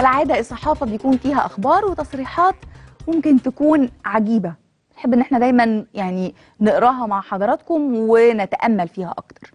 كالعاده الصحافه بيكون فيها اخبار وتصريحات ممكن تكون عجيبه نحب ان احنا دايما يعني نقراها مع حضراتكم ونتامل فيها اكتر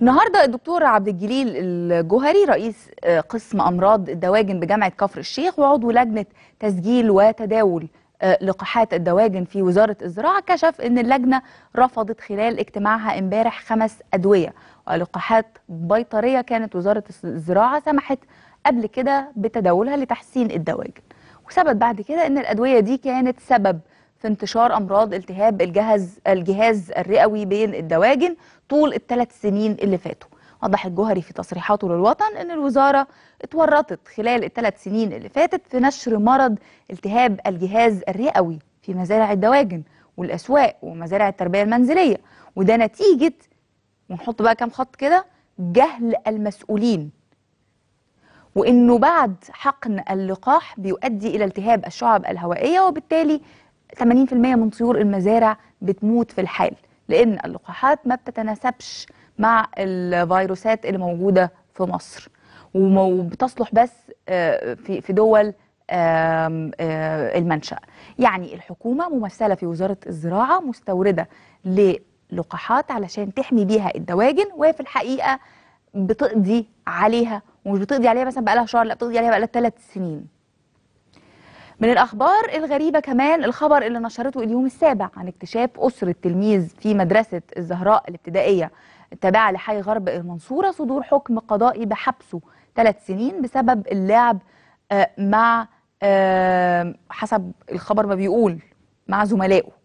النهارده الدكتور عبد الجليل الجوهري رئيس آه، قسم امراض الدواجن بجامعه كفر الشيخ وعضو لجنه تسجيل وتداول آه، لقاحات الدواجن في وزاره الزراعه كشف ان اللجنه رفضت خلال اجتماعها امبارح خمس ادويه ولقاحات بيطريه كانت وزاره الزراعه سمحت قبل كده بتداولها لتحسين الدواجن وثبت بعد كده ان الادويه دي كانت سبب في انتشار امراض التهاب الجهاز الجهاز الرئوي بين الدواجن طول الثلاث سنين اللي فاتوا وضح الجوهري في تصريحاته للوطن ان الوزاره اتورطت خلال الثلاث سنين اللي فاتت في نشر مرض التهاب الجهاز الرئوي في مزارع الدواجن والاسواق ومزارع التربيه المنزليه وده نتيجه ونحط بقى كام خط كده جهل المسؤولين وانه بعد حقن اللقاح بيؤدي الى التهاب الشعب الهوائيه وبالتالي 80% من طيور المزارع بتموت في الحال لان اللقاحات ما بتتناسبش مع الفيروسات اللي موجوده في مصر وبتصلح بس آه، في في دول آه، المنشأ يعني الحكومة ممثلة في وزارة الزراعة مستوردة للقاحات علشان تحمي بيها الدواجن وهي في الحقيقة بتقضي عليها ومش بتقضي عليها مثلا بقى لها شهر لا بتقضي عليها بقى لها ثلاث سنين من الأخبار الغريبة كمان الخبر اللي نشرته اليوم السابع عن اكتشاف أسرة تلميذ في مدرسة الزهراء الابتدائية التابعة لحي غرب المنصورة صدور حكم قضائي بحبسه ثلاث سنين بسبب اللعب آه، مع آه، حسب الخبر ما بيقول مع زملائه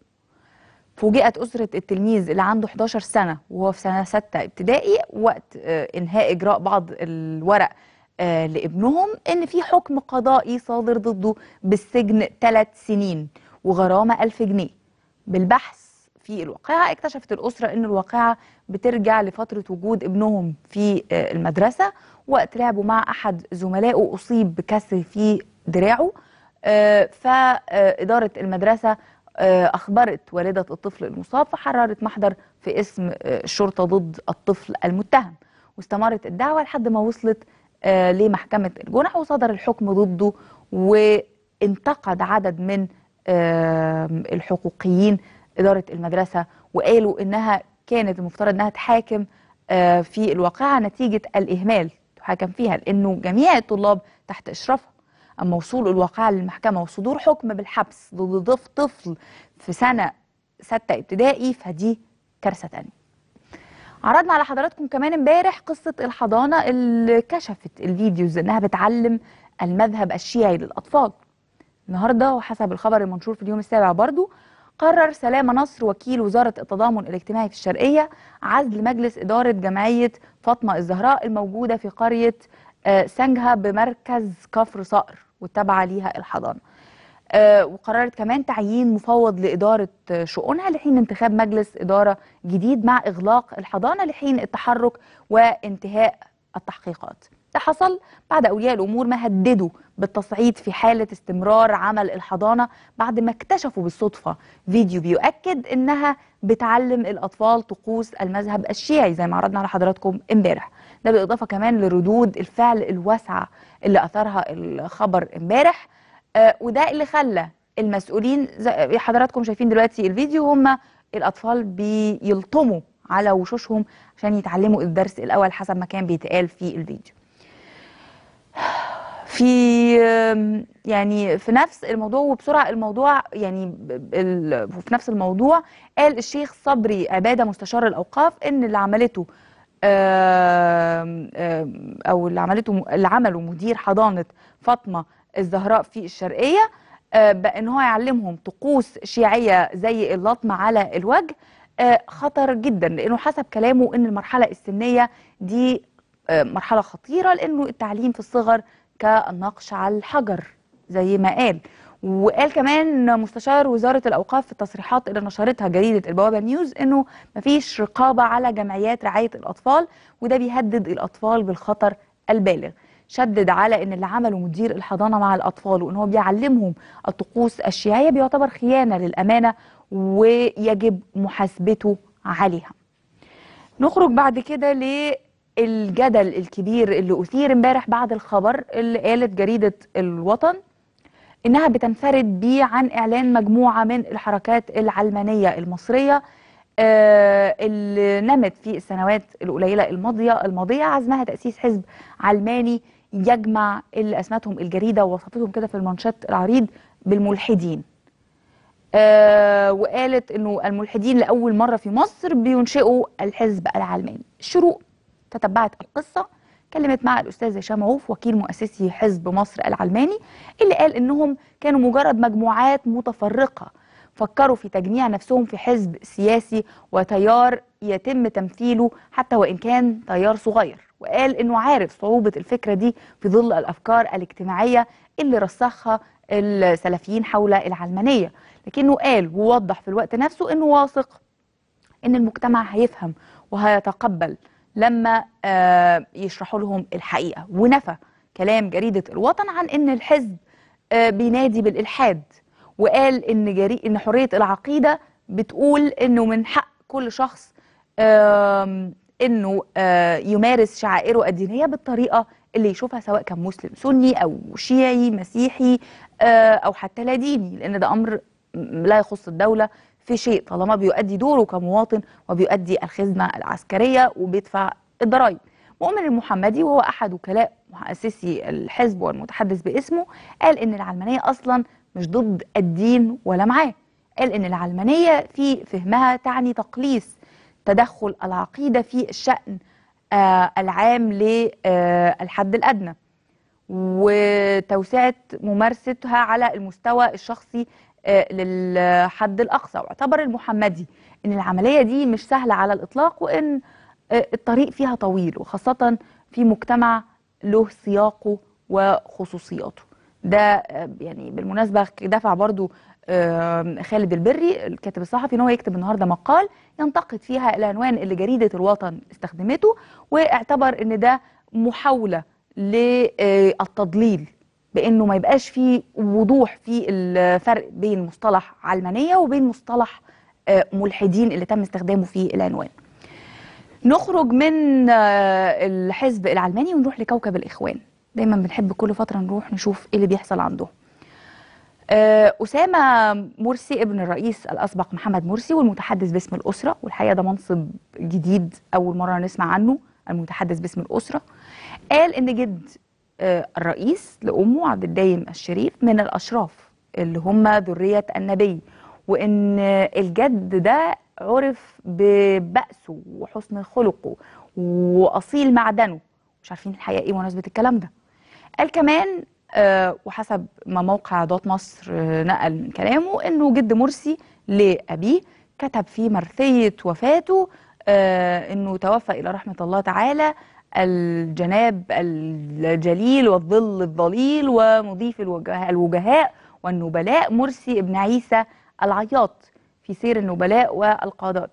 فوجئت أسرة التلميذ اللي عنده 11 سنة وهو في سنة 6 ابتدائي وقت آه، إنهاء إجراء بعض الورق آه، لابنهم إن في حكم قضائي صادر ضده بالسجن 3 سنين وغرامة 1000 جنيه بالبحث في الواقعة اكتشفت الأسرة أن الواقعة بترجع لفترة وجود ابنهم في آه، المدرسة وقت لعبوا مع أحد زملائه أصيب بكسر في دراعه فإدارة المدرسة آه، أخبرت والدة الطفل المصاب فحررت محضر في اسم آه، الشرطة ضد الطفل المتهم واستمرت الدعوة لحد ما وصلت آه، لمحكمة الجنح وصدر الحكم ضده وانتقد عدد من الحقوقيين إدارة المدرسة وقالوا إنها كانت المفترض إنها تحاكم في الواقعة نتيجة الإهمال تحاكم فيها لأنه جميع الطلاب تحت إشرافها أما وصول الواقعة للمحكمة وصدور حكم بالحبس ضد طفل في سنة ستة ابتدائي فدي كارثة تانية عرضنا على حضراتكم كمان امبارح قصة الحضانة اللي كشفت الفيديوز انها بتعلم المذهب الشيعي للأطفال النهاردة وحسب الخبر المنشور في اليوم السابع برضو قرر سلامة نصر وكيل وزارة التضامن الاجتماعي في الشرقية عزل مجلس إدارة جمعية فاطمة الزهراء الموجودة في قرية آه، سانجها بمركز كفر صقر والتابعه ليها الحضانه. آه، وقررت كمان تعيين مفوض لإدارة شؤونها لحين انتخاب مجلس إدارة جديد مع إغلاق الحضانة لحين التحرك وانتهاء التحقيقات ده حصل بعد أولياء الأمور ما هددوا بالتصعيد في حالة استمرار عمل الحضانة بعد ما اكتشفوا بالصدفة فيديو بيؤكد انها بتعلم الاطفال طقوس المذهب الشيعي زي ما عرضنا على حضراتكم امبارح ده بالاضافة كمان لردود الفعل الواسعة اللي اثرها الخبر امبارح آه وده اللي خلى المسؤولين زي حضراتكم شايفين دلوقتي الفيديو هم الاطفال بيلطموا على وشوشهم عشان يتعلموا الدرس الاول حسب ما كان بيتقال في الفيديو في يعني في نفس الموضوع وبسرعه الموضوع يعني في نفس الموضوع قال الشيخ صبري عباده مستشار الاوقاف ان اللي عملته او اللي عملته اللي عمله مدير حضانه فاطمه الزهراء في الشرقيه آه، بان هو يعلمهم طقوس شيعيه زي اللطم على الوجه آه، خطر جدا لانه حسب كلامه ان المرحله السنيه دي آه، مرحله خطيره لانه التعليم في الصغر كالنقش على الحجر زي ما قال وقال كمان مستشار وزاره الاوقاف في التصريحات اللي نشرتها جريده البوابه نيوز انه مفيش رقابه على جمعيات رعايه الاطفال وده بيهدد الاطفال بالخطر البالغ شدد على ان اللي عمله مدير الحضانه مع الاطفال وان هو بيعلمهم الطقوس الشيعيه بيعتبر خيانه للامانه ويجب محاسبته عليها نخرج بعد كده ل الجدل الكبير اللي أثير امبارح بعد الخبر اللي قالت جريدة الوطن إنها بتنفرد بيه عن إعلان مجموعة من الحركات العلمانية المصرية آه، اللي نمت في السنوات القليلة الماضية الماضية عزمها تأسيس حزب علماني يجمع اللي أسمتهم الجريدة ووصفتهم كده في المنشط العريض بالملحدين آه وقالت انه الملحدين لاول مره في مصر بينشئوا الحزب العلماني شروق تتبعت القصة كلمت مع الأستاذ هشام عوف وكيل مؤسسي حزب مصر العلماني اللي قال إنهم كانوا مجرد مجموعات متفرقة فكروا في تجميع نفسهم في حزب سياسي وتيار يتم تمثيله حتى وإن كان تيار صغير وقال إنه عارف صعوبة الفكرة دي في ظل الأفكار الاجتماعية اللي رسخها السلفيين حول العلمانية لكنه قال ووضح في الوقت نفسه إنه واثق إن المجتمع هيفهم وهيتقبل لما آه، يشرحوا لهم الحقيقة ونفى كلام جريدة الوطن عن أن الحزب آه، بينادي بالإلحاد وقال أن, جري... إن حرية العقيدة بتقول أنه من حق كل شخص أنه آه، يمارس شعائره الدينية بالطريقة اللي يشوفها سواء كان مسلم سني أو شيعي مسيحي أو حتى لا ديني لأن ده أمر لا يخص الدولة في شيء طالما بيؤدي دوره كمواطن وبيؤدي الخدمة العسكرية وبيدفع الضرائب مؤمن المحمدي وهو أحد وكلاء مؤسسي الحزب والمتحدث باسمه قال إن العلمانية أصلا مش ضد الدين ولا معاه قال إن العلمانية في فهمها تعني تقليص تدخل العقيدة في الشأن آه العام للحد آه الأدنى وتوسعة ممارستها على المستوى الشخصي آه، للحد الأقصى واعتبر المحمدي أن العملية دي مش سهلة على الإطلاق وأن آه، الطريق فيها طويل وخاصة في مجتمع له سياقه وخصوصياته ده آه، يعني بالمناسبة دفع برضو خالد البري الكاتب الصحفي ان هو يكتب النهارده مقال ينتقد فيها العنوان اللي جريده الوطن استخدمته واعتبر ان ده محاوله للتضليل بانه ما يبقاش في وضوح في الفرق بين مصطلح علمانيه وبين مصطلح آه، ملحدين اللي تم استخدامه في العنوان نخرج من آه، الحزب العلماني ونروح لكوكب الاخوان دايما بنحب كل فتره نروح نشوف ايه اللي بيحصل عندهم آه، أسامة مرسي ابن الرئيس الأسبق محمد مرسي والمتحدث باسم الأسرة والحقيقة ده منصب جديد أول مرة نسمع عنه المتحدث باسم الأسرة قال إن جد الرئيس لأمه عبد الدايم الشريف من الأشراف اللي هم ذرية النبي وإن الجد ده عرف ببأسه وحسن خلقه وأصيل معدنه مش عارفين الحقيقة إيه مناسبة الكلام ده قال كمان آه، وحسب ما موقع دوت مصر آه، نقل من كلامه إنه جد مرسي لأبيه كتب في مرثية وفاته آه، انه توفى الى رحمه الله تعالى الجناب الجليل والظل الظليل ومضيف الوجهاء والنبلاء مرسي ابن عيسى العياط في سير النبلاء والقادات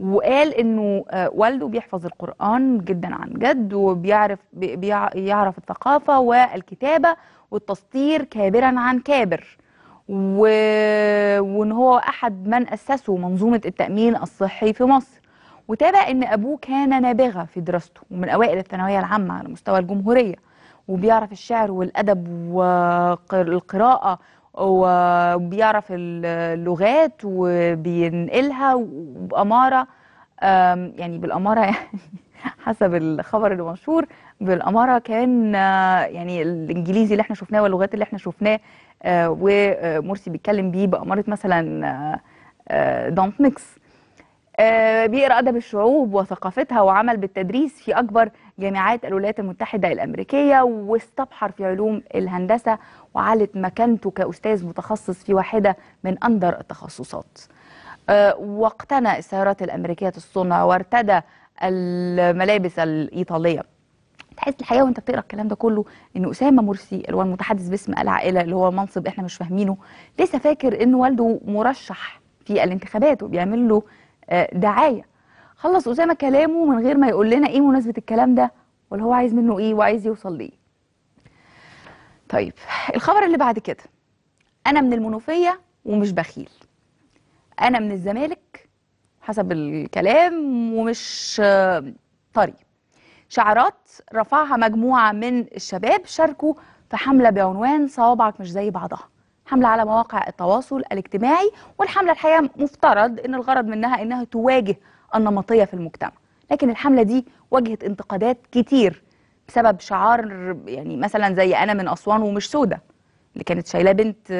وقال انه آه، والده بيحفظ القران جدا عن جد وبيعرف بيعرف الثقافه والكتابه والتسطير كابرا عن كابر و... وان هو احد من اسسوا منظومه التامين الصحي في مصر وتابع ان ابوه كان نابغه في دراسته ومن اوائل الثانويه العامه على مستوى الجمهوريه وبيعرف الشعر والادب والقراءه وبيعرف اللغات وبينقلها باماره يعني بالاماره يعني حسب الخبر المنشور بالاماره كان يعني الانجليزي اللي احنا شفناه واللغات اللي احنا شفناه آه، ومرسي بيتكلم بيه باماره مثلا آه، آه، دونت ميكس آه، بيقرا ادب الشعوب وثقافتها وعمل بالتدريس في اكبر جامعات الولايات المتحده الامريكيه واستبحر في علوم الهندسه وعلت مكانته كاستاذ متخصص في واحده من اندر التخصصات. آه، واقتنى السيارات الامريكيه الصنع وارتدى الملابس الايطاليه. تحس الحقيقه وانت بتقرا الكلام ده كله ان اسامه مرسي اللي هو المتحدث باسم العائله اللي هو منصب احنا مش فاهمينه لسه فاكر ان والده مرشح في الانتخابات وبيعمل له آه، دعايه خلص اسامه كلامه من غير ما يقول لنا ايه مناسبه الكلام ده ولا هو عايز منه ايه وعايز يوصل ليه طيب الخبر اللي بعد كده انا من المنوفيه ومش بخيل انا من الزمالك حسب الكلام ومش آه، طري شعارات رفعها مجموعه من الشباب شاركوا في حمله بعنوان صوابعك مش زي بعضها حملة على مواقع التواصل الاجتماعي والحملة الحقيقة مفترض أن الغرض منها أنها تواجه النمطية في المجتمع لكن الحملة دي واجهت انتقادات كتير بسبب شعار يعني مثلا زي أنا من أسوان ومش سودة اللي كانت شايلاه بنت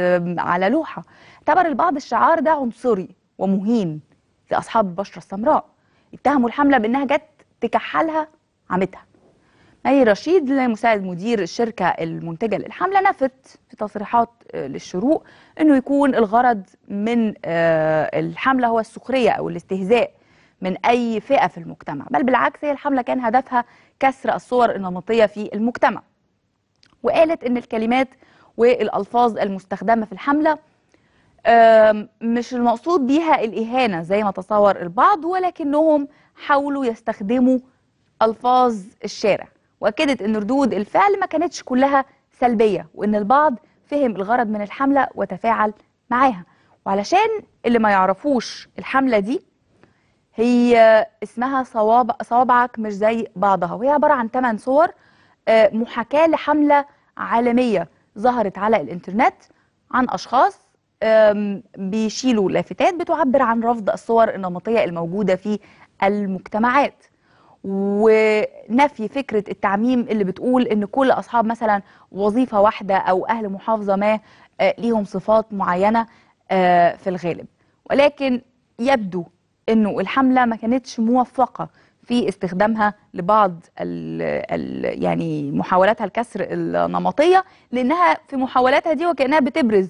على لوحة اعتبر البعض الشعار ده عنصري ومهين لأصحاب البشرة السمراء اتهموا الحملة بأنها جت تكحلها عمتها أي رشيد لمساعد مدير الشركة المنتجة للحملة نفت في تصريحات آه، للشروق أنه يكون الغرض من آه، الحملة هو السخرية أو الاستهزاء من أي فئة في المجتمع بل بالعكس هي الحملة كان هدفها كسر الصور النمطية في المجتمع وقالت أن الكلمات والألفاظ المستخدمة في الحملة مش المقصود بيها الإهانة زي ما تصور البعض ولكنهم حاولوا يستخدموا ألفاظ الشارع واكدت ان ردود الفعل ما كانتش كلها سلبيه وان البعض فهم الغرض من الحمله وتفاعل معاها وعلشان اللي ما يعرفوش الحمله دي هي اسمها صواب صوابعك مش زي بعضها وهي عباره عن 8 صور آه، محاكاه لحمله عالميه ظهرت على الانترنت عن اشخاص بيشيلوا لافتات بتعبر عن رفض الصور النمطيه الموجوده في المجتمعات ونفي فكرة التعميم اللي بتقول ان كل اصحاب مثلا وظيفة واحدة او اهل محافظة ما آه، ليهم صفات معينة آه، في الغالب ولكن يبدو انه الحملة ما كانتش موفقة في استخدامها لبعض ال ال يعني محاولاتها الكسر النمطية لانها في محاولاتها دي وكأنها بتبرز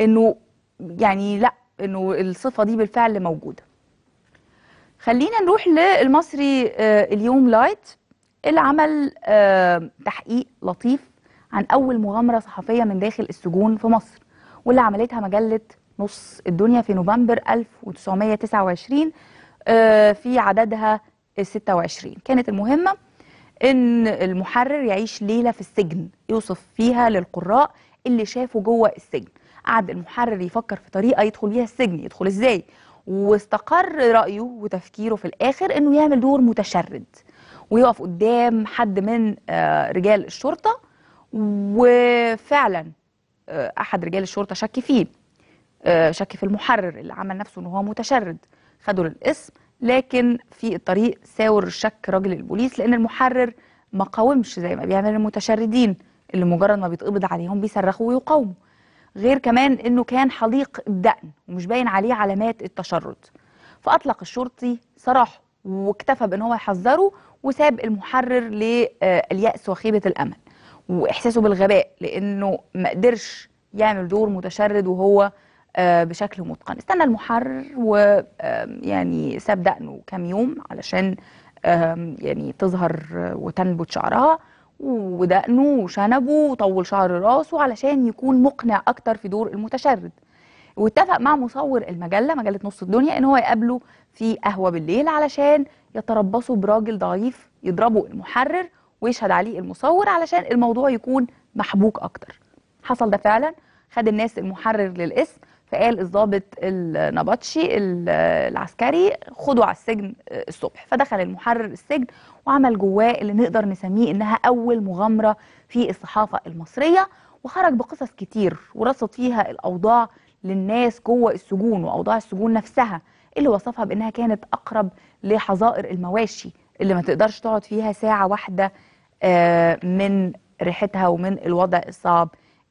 انه يعني لا انه الصفة دي بالفعل موجودة خلينا نروح للمصري آه، اليوم لايت اللي عمل آه، تحقيق لطيف عن أول مغامرة صحفية من داخل السجون في مصر واللي عملتها مجلة نص الدنيا في نوفمبر 1929 آه، في عددها 26 كانت المهمة إن المحرر يعيش ليلة في السجن يوصف فيها للقراء اللي شافوا جوه السجن قعد المحرر يفكر في طريقة يدخل بيها السجن يدخل إزاي واستقر رأيه وتفكيره في الآخر إنه يعمل دور متشرد ويقف قدام حد من آه، رجال الشرطة وفعلا آه، أحد رجال الشرطة شك فيه آه، شك في المحرر اللي عمل نفسه إن هو متشرد خدوا للاسم لكن في الطريق ساور الشك راجل البوليس لأن المحرر ما قاومش زي ما بيعمل المتشردين اللي مجرد ما بيتقبض عليهم بيصرخوا ويقاوموا غير كمان انه كان حليق الدقن ومش باين عليه علامات التشرد فاطلق الشرطي سراحه واكتفى بان هو يحذره وساب المحرر للياس وخيبه الامل واحساسه بالغباء لانه ما قدرش يعمل دور متشرد وهو آه، بشكل متقن استنى المحرر ويعني ساب دقنه كام يوم علشان يعني تظهر وتنبت شعرها ودقنه وشنبه وطول شعر راسه علشان يكون مقنع اكتر في دور المتشرد واتفق مع مصور المجله مجله نص الدنيا ان هو يقابله في قهوه بالليل علشان يتربصوا براجل ضعيف يضربه المحرر ويشهد عليه المصور علشان الموضوع يكون محبوك اكتر حصل ده فعلا خد الناس المحرر للاسم فقال الضابط النبطشي العسكري خدوا على السجن الصبح فدخل المحرر السجن وعمل جواه اللي نقدر نسميه انها اول مغامره في الصحافه المصريه وخرج بقصص كتير ورصد فيها الاوضاع للناس جوه السجون واوضاع السجون نفسها اللي وصفها بانها كانت اقرب لحظائر المواشي اللي ما تقدرش تقعد فيها ساعه واحده آه، من ريحتها ومن الوضع الصعب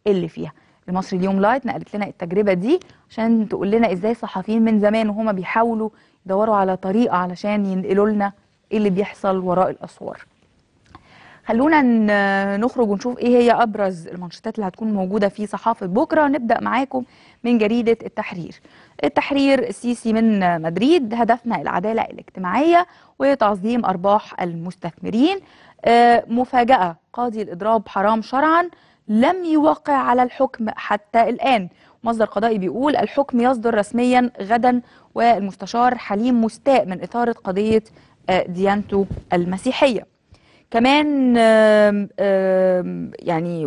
اللي فيها لمصر اليوم لايت نقلت لنا التجربه دي عشان تقول لنا ازاي صحفيين من زمان وهما بيحاولوا يدوروا على طريقه علشان ينقلوا لنا ايه اللي بيحصل وراء الاسوار خلونا نخرج ونشوف ايه هي ابرز المنشطات اللي هتكون موجوده في صحافه بكره نبدا معاكم من جريده التحرير التحرير السيسي من مدريد هدفنا العداله الاجتماعيه وتعظيم ارباح المستثمرين آه، مفاجاه قاضي الاضراب حرام شرعا لم يوقع على الحكم حتى الآن مصدر قضائي بيقول الحكم يصدر رسميا غدا والمستشار حليم مستاء من إثارة قضية آه، ديانته المسيحية كمان يعني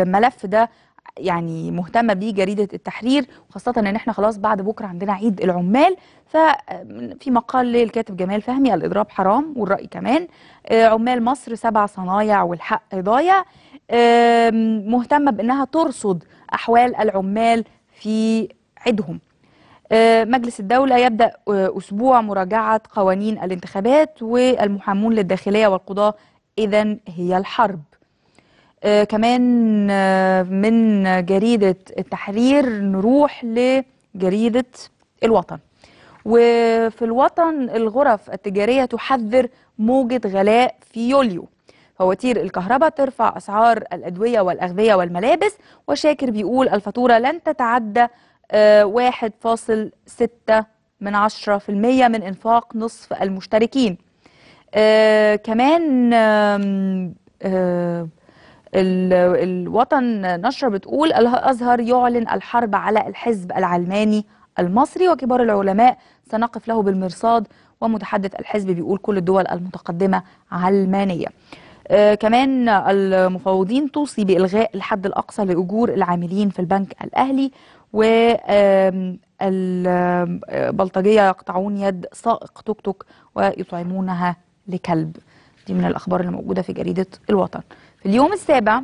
والملف ده يعني مهتمه بيه جريده التحرير وخاصه ان احنا خلاص بعد بكره عندنا عيد العمال ففي مقال للكاتب جمال فهمي الاضراب حرام والراي كمان آه، عمال مصر سبع صنايع والحق ضايع مهتمه بانها ترصد احوال العمال في عيدهم آه، مجلس الدولة يبدأ آه، أسبوع مراجعة قوانين الانتخابات والمحامون للداخلية والقضاء إذا هي الحرب آه، كمان آه، من جريدة التحرير نروح لجريدة الوطن وفي الوطن الغرف التجارية تحذر موجة غلاء في يوليو فواتير الكهرباء ترفع أسعار الأدوية والأغذية والملابس وشاكر بيقول الفاتورة لن تتعدى 1.6 آه، من من إنفاق نصف المشتركين كمان الوطن نشرة بتقول الأزهر يعلن الحرب على الحزب العلماني المصري وكبار العلماء سنقف له بالمرصاد ومتحدث الحزب بيقول كل الدول المتقدمة علمانية آه كمان المفوضين توصي بإلغاء الحد الأقصى لأجور العاملين في البنك الأهلي و البلطجية يقطعون يد سائق توك توك ويطعمونها لكلب دي من الأخبار اللي موجودة في جريدة الوطن في اليوم السابع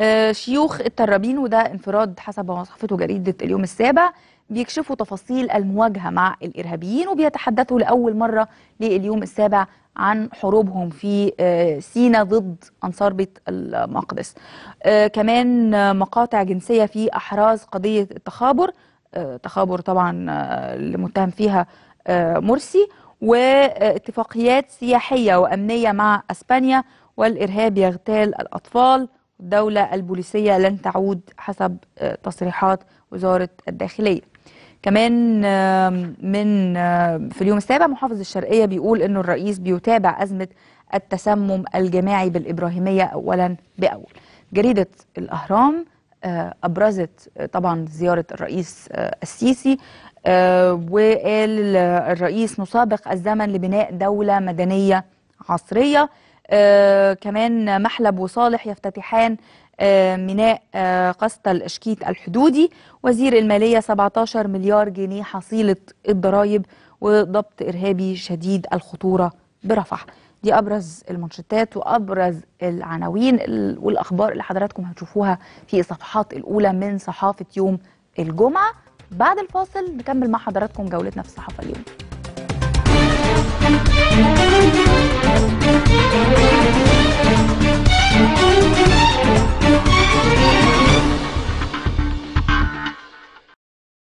آه، شيوخ الترابين وده انفراد حسب ما صحفته جريدة اليوم السابع بيكشفوا تفاصيل المواجهة مع الإرهابيين وبيتحدثوا لأول مرة لليوم السابع عن حروبهم في آه، سينا ضد أنصار بيت المقدس آه، كمان مقاطع جنسية في أحراز قضية التخابر تخابر طبعا اللي متهم فيها مرسي واتفاقيات سياحية وأمنية مع أسبانيا والإرهاب يغتال الأطفال الدولة البوليسية لن تعود حسب آه، تصريحات وزارة الداخلية كمان من في اليوم السابع محافظ الشرقية بيقول أنه الرئيس بيتابع أزمة التسمم الجماعي بالإبراهيمية أولا بأول جريدة الأهرام آه، أبرزت آه، طبعا زيارة الرئيس السيسي آه، وقال الرئيس نسابق الزمن لبناء دولة مدنية عصرية آه، كمان محلب وصالح يفتتحان آه، ميناء قسط الاشكيت الحدودي وزير الماليه 17 مليار جنيه حصيله الضرائب وضبط ارهابي شديد الخطوره برفح دي ابرز المنشطات وابرز العناوين والاخبار اللي حضراتكم هتشوفوها في الصفحات الاولى من صحافه يوم الجمعه بعد الفاصل نكمل مع حضراتكم جولتنا في الصحافه اليوم